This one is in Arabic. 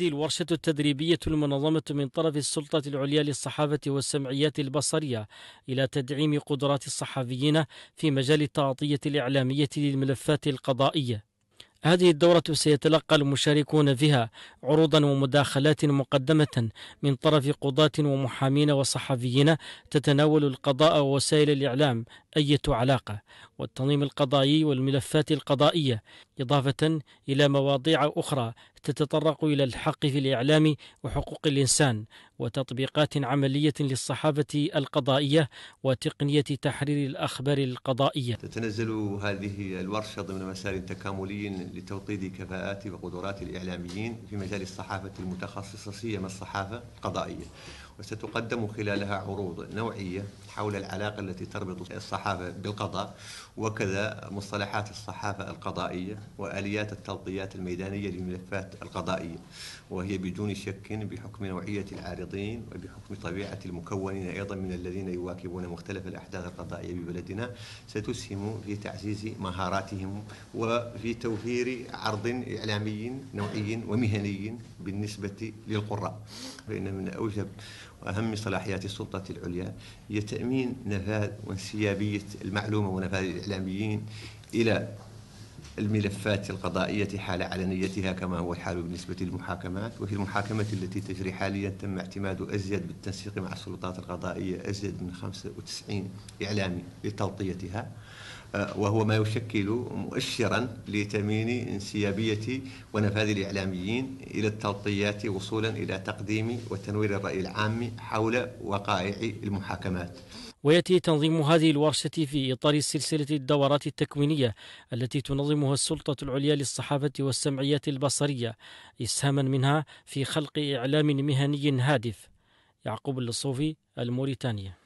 هذه الورشة التدريبية المنظمة من طرف السلطة العليا للصحافة والسمعيات البصرية إلى تدعيم قدرات الصحفيين في مجال التغطية الإعلامية للملفات القضائية. هذه الدورة سيتلقى المشاركون فيها عروضا ومداخلات مقدمة من طرف قضاة ومحامين وصحفيين تتناول القضاء ووسائل الإعلام أية علاقة والتنظيم القضائي والملفات القضائية إضافة إلى مواضيع أخرى تتطرق إلى الحق في الإعلام وحقوق الإنسان وتطبيقات عملية للصحافة القضائية وتقنية تحرير الأخبار القضائية تتنزل هذه الورشة ضمن مسار تكاملي لتوطيد كفاءات وقدرات الإعلاميين في مجال الصحافة المتخصصة سيما الصحافة القضائية وستقدم خلالها عروض نوعية حول العلاقة التي تربط الصحافة بالقضاء وكذا مصطلحات الصحافة القضائية وآليات التغطيات الميدانية للملفات القضائية وهي بدون شك بحكم نوعية العارضين وبحكم طبيعة المكونين أيضا من الذين يواكبون مختلف الأحداث القضائية ببلدنا ستسهم في تعزيز مهاراتهم وفي توفير عرض إعلامي نوعي ومهني بالنسبة للقراء فإن من أوجب وأهم صلاحيات السلطة العليا هي تأمين نفاذ وانسيابية المعلومة ونفاذ الإعلاميين إلى الملفات القضائية حال علنيتها كما هو الحال بالنسبة للمحاكمات وفي المحاكمة التي تجري حاليا تم اعتماد أزيد بالتنسيق مع السلطات القضائية أزيد من 95 إعلامي لتغطيتها آه، وهو ما يشكل مؤشرا لتمين انسيابية ونفاذ الإعلاميين إلى التغطيات وصولا إلى تقديم وتنوير الرأي العام حول وقائع المحاكمات ويأتي تنظيم هذه الورشة في إطار سلسلة الدورات التكوينية التي تنظم تقدمها السلطة العليا للصحافة والسمعيات البصرية إسهاما منها في خلق إعلام مهني هادف يعقوب اللصوفي الموريتانيا